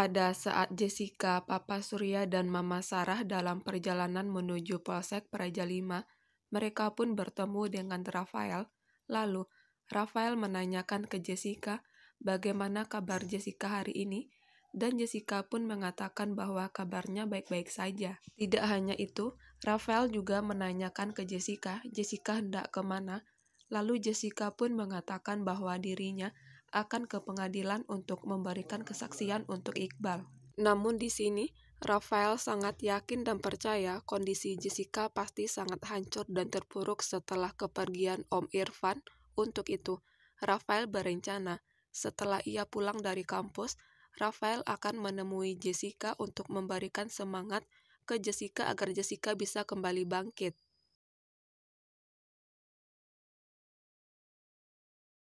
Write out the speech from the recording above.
pada saat Jessica, Papa Surya, dan Mama Sarah dalam perjalanan menuju Polsek Praja Lima, mereka pun bertemu dengan Rafael. Lalu, Rafael menanyakan ke Jessica bagaimana kabar Jessica hari ini, dan Jessica pun mengatakan bahwa kabarnya baik-baik saja. Tidak hanya itu, Rafael juga menanyakan ke Jessica, Jessica hendak kemana, lalu Jessica pun mengatakan bahwa dirinya akan ke pengadilan untuk memberikan kesaksian untuk Iqbal. Namun di sini, Rafael sangat yakin dan percaya kondisi Jessica pasti sangat hancur dan terpuruk setelah kepergian Om Irfan. Untuk itu, Rafael berencana setelah ia pulang dari kampus, Rafael akan menemui Jessica untuk memberikan semangat ke Jessica agar Jessica bisa kembali bangkit.